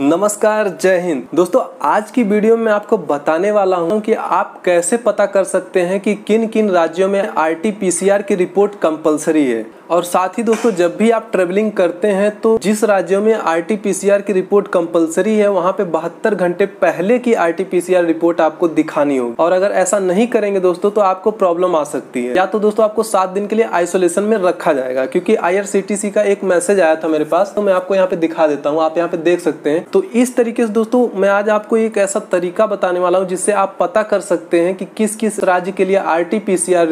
नमस्कार जय हिंद दोस्तों आज की वीडियो में आपको बताने वाला हूं कि आप कैसे पता कर सकते हैं कि किन किन राज्यों में आरटीपीसीआर की रिपोर्ट कंपलसरी है और साथ ही दोस्तों जब भी आप ट्रेवलिंग करते हैं तो जिस राज्यों में आरटीपीसीआर की रिपोर्ट कंपलसरी है वहां पे बहत्तर घंटे पहले की आरटीपीसीआर रिपोर्ट आपको दिखानी होगी और अगर ऐसा नहीं करेंगे दोस्तों तो आपको प्रॉब्लम आ सकती है या तो दोस्तों आपको सात दिन के लिए आइसोलेशन में रखा जाएगा क्योंकि आई का एक मैसेज आया था मेरे पास तो मैं आपको यहाँ पे दिखा देता हूँ आप यहाँ पे देख सकते हैं हैं तो इस तरीके से दोस्तों मैं आज आपको एक ऐसा तरीका बताने वाला हूँ जिससे आप पता कर सकते हैं कि किस किस राज्य के लिए आर टी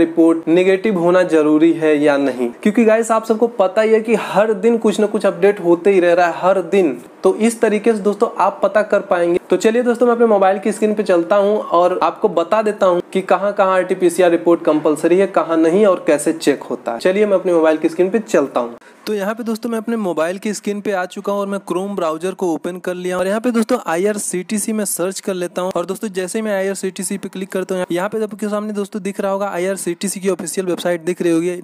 रिपोर्ट निगेटिव होना जरूरी है या नहीं क्योंकि गाइस आप सबको पता ही है कि हर दिन कुछ ना कुछ अपडेट होते ही रह रहा है हर दिन तो इस तरीके से दोस्तों आप पता कर पाएंगे तो चलिए दोस्तों मैं अपने मोबाइल की स्क्रीन पे चलता हूँ और आपको बता देता हूँ कि कहाँ कहाँ आर रिपोर्ट कंपलसरी है कहाँ नहीं और कैसे चेक होता है चलिए मैं अपने मोबाइल की स्क्रीन पे चलता हूँ तो यहाँ पे दोस्तों मैं अपने मोबाइल की स्क्रीन पे आ चुका हूँ और मैं क्रोम ब्राउजर को ओपन कर लिया और यहाँ पे दोस्तों आईआरसीटीसी में सर्च कर लेता हूँ और दोस्तों जैसे मैं आईआरसीटीसी पे क्लिक करता हूँ यहाँ पे आपके सामने दोस्तों दिख रहा होगा आई की ऑफिशियल वेबसाइट दिख रही होगी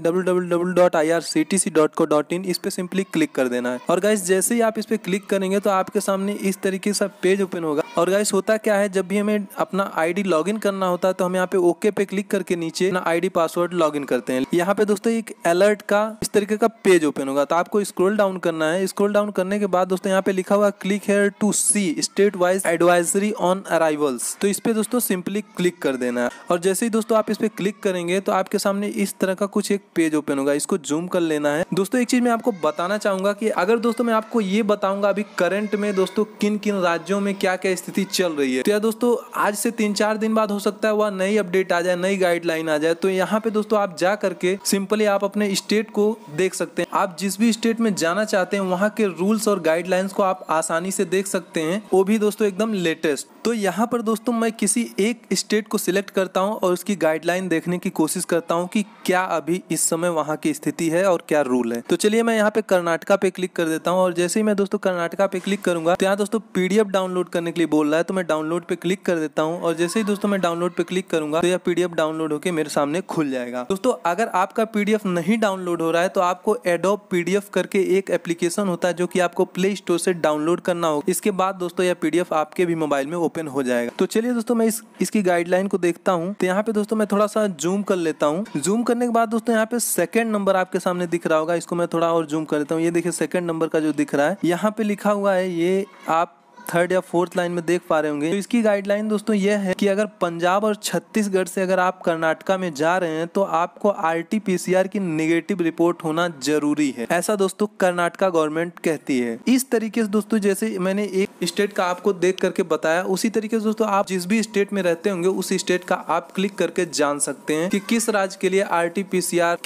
डब्ल्यू इस पे सिंपली क्लिक कर देना है और गाइस जैसे ही आप इस पे क्लिक करेंगे तो आपके सामने इस तरीके से पेज ओपन होगा होगा और गाइस होता क्या है जब भी हमें अपना आईडी लॉगिन करना होता है तो हम यहाँ पे ओके पे क्लिक करके नीचे अपना आईडी पासवर्ड लॉगिन करते हैं यहाँ पे दोस्तों एक अलर्ट का इस तरीके का पेज ओपन होगा तो आपको स्क्रोल डाउन करना है स्क्रोल डाउन करने के बाद दोस्तों यहाँ पे लिखा हुआ click here to see state wise advisory on arrivals तो इस पे दोस्तों सिंपली क्लिक कर देना है और जैसे ही दोस्तों आप इस पे क्लिक करेंगे तो आपके सामने इस तरह का कुछ एक पेज ओपन होगा इसको जूम कर लेना है दोस्तों एक चीज मैं आपको बताना चाहूंगा कि अगर दोस्तों मैं आपको ये बताऊंगा अभी करंट में दोस्तों किन किन राज्यों में क्या क्या स्थिति चल रही है तो यार दोस्तों आज से तीन चार दिन बाद हो सकता है वह नई अपडेट आ जाए नई गाइडलाइन आ जाए तो यहाँ पे दोस्तों आप जा करके सिंपली आप अपने स्टेट को देख सकते हैं आप जिस भी स्टेट में जाना चाहते हैं वहाँ के रूल्स और गाइडलाइंस को आप आसानी से देख सकते हैं वो भी दोस्तों एकदम लेटेस्ट तो यहाँ पर दोस्तों मैं किसी एक स्टेट को सिलेक्ट करता हूँ और उसकी गाइडलाइन देखने की कोशिश करता हूँ कि क्या अभी इस समय वहाँ की स्थिति है और क्या रूल है तो चलिए मैं यहाँ पे कर्नाटका पे क्लिक कर देता हूँ और जैसे ही मैं दोस्तों कर्नाटका पे क्लिक करूंगा तो यहाँ दोस्तों पीडीएफ डाउनलोड करने के लिए बोल रहा है तो मैं डाउनलोड पे क्लिक कर देता हूँ और जैसे ही दोस्तों मैं डाउनलोड पे क्लिक करूंगा तो यह पीडीएफ डाउनलोड होकर मेरे सामने खुल जाएगा दोस्तों अगर आपका पीडीएफ नहीं डाउनलोड हो रहा है तो आपको एडोप पीडीएफ करके एक एप्लीकेशन होता है जो की आपको प्ले स्टोर से डाउनलोड करना होगा इसके बाद दोस्तों यह पीडीएफ आपके भी मोबाइल में ओपन हो जाएगा तो चलिए दोस्तों मैं इसकी गाइडलाइन को देखता हूँ तो यहाँ पे दोस्तों मैं थोड़ा सा जूम कर लेता हूँ जूम करने के बाद दोस्तों यहाँ पे सेकंड नंबर आपके सामने दिख रहा होगा इसको मैं थोड़ा और जूम कर लेता हूँ ये देखिए सेकंड नंबर का जो दिख रहा है यहाँ पे लिखा हुआ है ये आप थर्ड या फोर्थ लाइन में देख पा रहे होंगे तो इसकी गाइडलाइन दोस्तों यह है कि अगर पंजाब और छत्तीसगढ़ से अगर आप कर्नाटका में जा रहे हैं तो आपको आर की निगेटिव रिपोर्ट होना जरूरी है ऐसा दोस्तों कर्नाटका गवर्नमेंट कहती है इस तरीके से दोस्तों जैसे मैंने एक स्टेट का आपको देख करके बताया उसी तरीके से दोस्तों आप जिस भी स्टेट में रहते होंगे उस स्टेट का आप क्लिक करके जान सकते हैं कि किस राज्य के लिए आर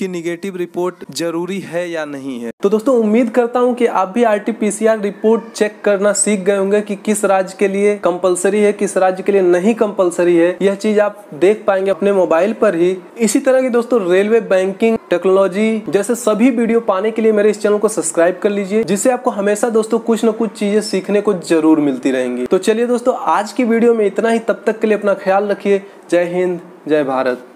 की निगेटिव रिपोर्ट जरूरी है या नहीं है तो दोस्तों उम्मीद करता हूँ कि आप भी आर रिपोर्ट चेक करना सीख गए होंगे कि किस राज्य के लिए कंपलसरी है किस राज्य के लिए नहीं कंपलसरी है यह चीज आप देख पाएंगे अपने मोबाइल पर ही इसी तरह की दोस्तों रेलवे बैंकिंग टेक्नोलॉजी जैसे सभी वीडियो पाने के लिए मेरे इस चैनल को सब्सक्राइब कर लीजिए जिससे आपको हमेशा दोस्तों कुछ न कुछ चीजें सीखने को जरूर मिलती रहेंगी तो चलिए दोस्तों आज की वीडियो में इतना ही तब तक के लिए अपना ख्याल रखिए जय हिंद जय भारत